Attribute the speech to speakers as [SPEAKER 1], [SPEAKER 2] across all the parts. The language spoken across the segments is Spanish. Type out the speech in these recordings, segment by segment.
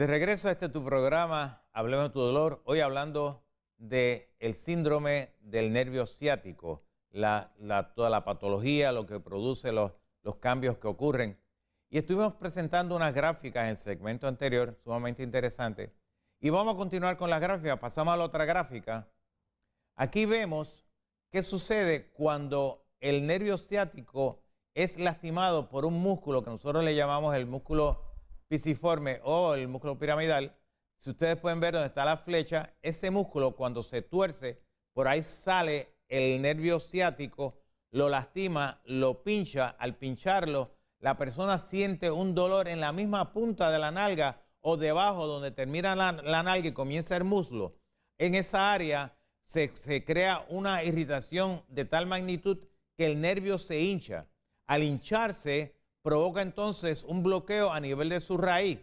[SPEAKER 1] De regreso a este tu programa, Hablemos de tu dolor, hoy hablando del el síndrome del nervio ciático, la, toda la patología, lo que produce los, los cambios que ocurren. Y estuvimos presentando unas gráficas en el segmento anterior, sumamente interesante. Y vamos a continuar con las gráficas. Pasamos a la otra gráfica. Aquí vemos qué sucede cuando el nervio ciático es lastimado por un músculo que nosotros le llamamos el músculo pisiforme o el músculo piramidal, si ustedes pueden ver donde está la flecha, ese músculo cuando se tuerce, por ahí sale el nervio ciático, lo lastima, lo pincha, al pincharlo, la persona siente un dolor en la misma punta de la nalga o debajo donde termina la, nalga y comienza el muslo. En esa área se crea una irritación de tal magnitud que el nervio se hincha. Al hincharse, provoca entonces un bloqueo a nivel de su raíz.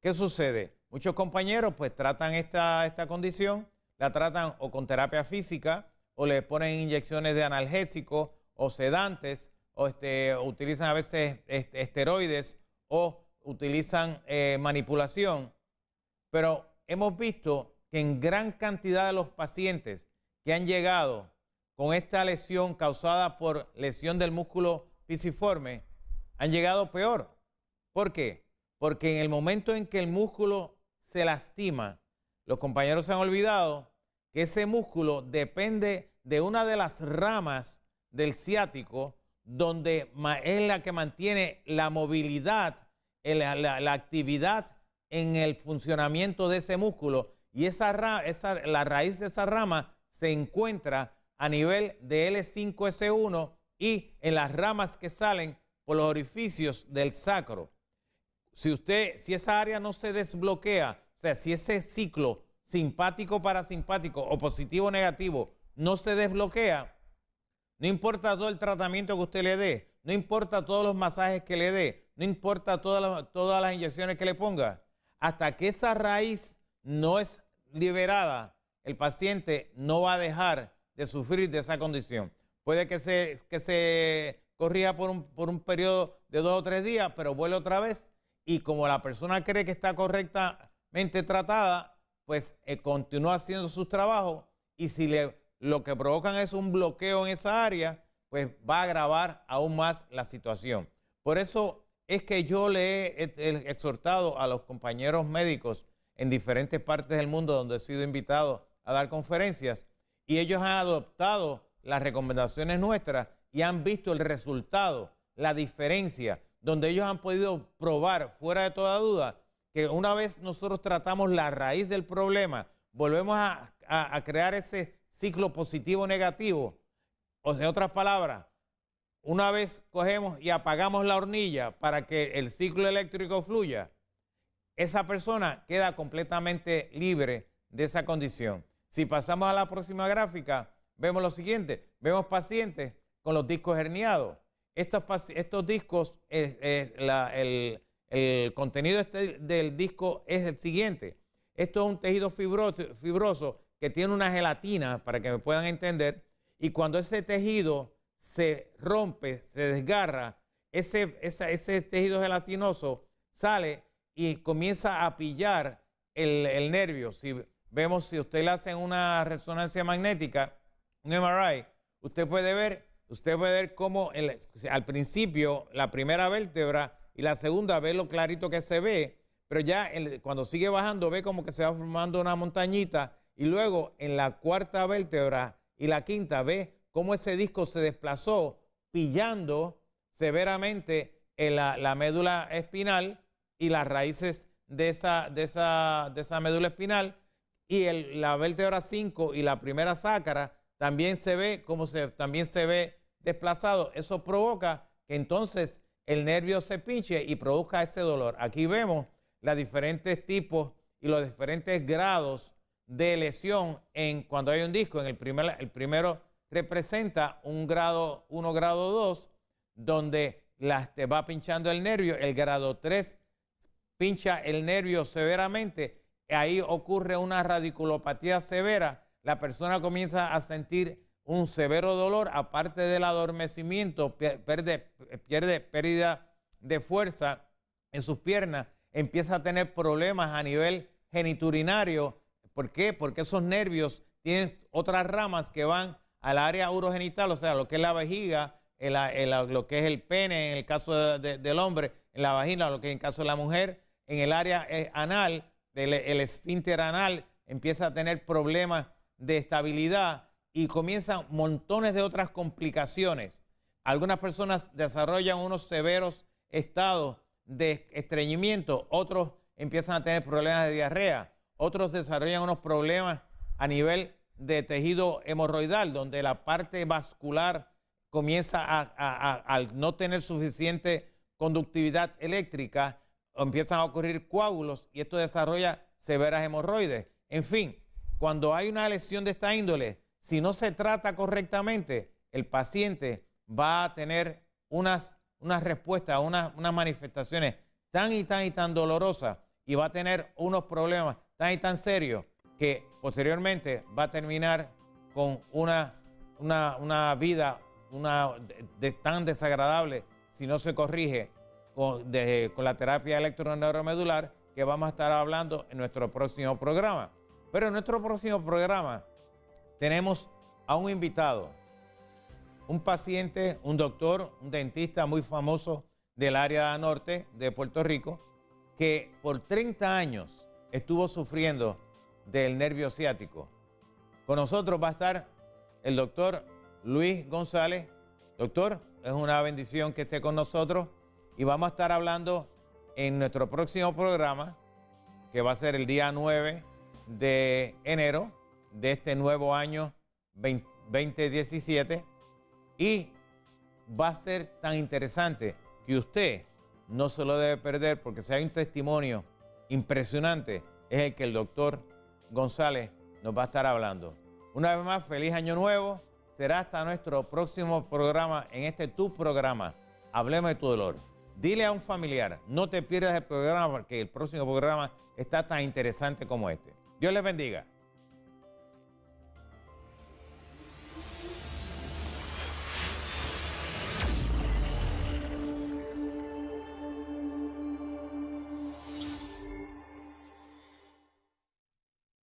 [SPEAKER 1] ¿Qué sucede? Muchos compañeros pues tratan esta, esta condición, la tratan o con terapia física, o le ponen inyecciones de analgésicos o sedantes, o este, utilizan a veces esteroides o utilizan eh, manipulación. Pero hemos visto que en gran cantidad de los pacientes que han llegado con esta lesión causada por lesión del músculo pisiforme, han llegado peor. ¿Por qué? Porque en el momento en que el músculo se lastima, los compañeros se han olvidado que ese músculo depende de una de las ramas del ciático, donde es la que mantiene la movilidad, la, actividad en el funcionamiento de ese músculo. Y la raíz de esa rama se encuentra a nivel de L5S1 y en las ramas que salen por los orificios del sacro, si usted, si esa área no se desbloquea, o sea, si ese ciclo simpático parasimpático o positivo negativo no se desbloquea, no importa todo el tratamiento que usted le dé, no importa todos los masajes que le dé, no importa todas las, todas las inyecciones que le ponga, hasta que esa raíz no es liberada, el paciente no va a dejar de sufrir de esa condición. Puede que se, que se corría por un, periodo de dos o tres días, pero vuelve otra vez y como la persona cree que está correctamente tratada, pues eh, continúa haciendo sus trabajos y si le, lo que provocan es un bloqueo en esa área, pues va a agravar aún más la situación. Por eso es que yo le he exhortado a los compañeros médicos en diferentes partes del mundo donde he sido invitado a dar conferencias y ellos han adoptado las recomendaciones nuestras y han visto el resultado, la diferencia, donde ellos han podido probar fuera de toda duda que una vez nosotros tratamos la raíz del problema, volvemos a, crear ese ciclo positivo-negativo. O sea, en otras palabras, una vez cogemos y apagamos la hornilla para que el ciclo eléctrico fluya, esa persona queda completamente libre de esa condición. Si pasamos a la próxima gráfica, vemos lo siguiente. Vemos pacientes con los discos herniados. Estos, estos discos, el, contenido este del disco es el siguiente. Esto es un tejido fibroso, fibroso que tiene una gelatina, para que me puedan entender, y cuando ese tejido se rompe, se desgarra, ese, ese tejido gelatinoso sale y comienza a pillar el, el, nervio. Si vemos, si usted le hace una resonancia magnética, un MRI, usted puede ver usted puede ver cómo al principio la primera vértebra y la segunda ve lo clarito que se ve, pero ya cuando sigue bajando ve como que se va formando una montañita y luego en la cuarta vértebra y la quinta ve cómo ese disco se desplazó pillando severamente eh, la, médula espinal y las raíces de esa, de esa, de esa médula espinal y la vértebra 5 y la primera sácara también se ve como se, también se ve desplazado, eso provoca que entonces el nervio se pinche y produzca ese dolor. Aquí vemos los diferentes tipos y los diferentes grados de lesión en cuando hay un disco. En el, primer, el primero representa un grado 1, grado 2, donde las te va pinchando el nervio. El grado 3 pincha el nervio severamente. Ahí ocurre una radiculopatía severa. La persona comienza a sentir un severo dolor, aparte del adormecimiento, pierde, pierde pérdida de fuerza en sus piernas, empieza a tener problemas a nivel geniturinario. ¿Por qué? Porque esos nervios tienen otras ramas que van al área urogenital, o sea, lo que es la vejiga, lo que es el pene en el caso del hombre, en la vagina, lo que en el caso de la mujer, en el área eh, anal, el esfínter anal, empieza a tener problemas de estabilidad y comienzan montones de otras complicaciones. Algunas personas desarrollan unos severos estados de estreñimiento, otros empiezan a tener problemas de diarrea, otros desarrollan unos problemas a nivel de tejido hemorroidal, donde la parte vascular comienza a, al no tener suficiente conductividad eléctrica, empiezan a ocurrir coágulos y esto desarrolla severas hemorroides. En fin, cuando hay una lesión de esta índole, si no se trata correctamente, el paciente va a tener unas, unas respuestas, unas, unas manifestaciones tan y tan y tan dolorosas y va a tener unos problemas tan y tan serios que posteriormente va a terminar con una, una, vida una, de, tan desagradable si no se corrige con, con la terapia electroneuromedular que vamos a estar hablando en nuestro próximo programa. Pero en nuestro próximo programa tenemos a un invitado, un paciente, un doctor, un dentista muy famoso del área norte de Puerto Rico, que por 30 años estuvo sufriendo del nervio ciático. Con nosotros va a estar el doctor Luis González. Doctor, es una bendición que esté con nosotros y vamos a estar hablando en nuestro próximo programa, que va a ser el día 9 de enero, de este nuevo año 2017 y va a ser tan interesante que usted no se lo debe perder porque si hay un testimonio impresionante es el que el doctor González nos va a estar hablando. Una vez más, feliz año nuevo. Será hasta nuestro próximo programa en este tu programa. Hablemos de tu dolor. Dile a un familiar, no te pierdas el programa porque el próximo programa está tan interesante como este. Dios les bendiga.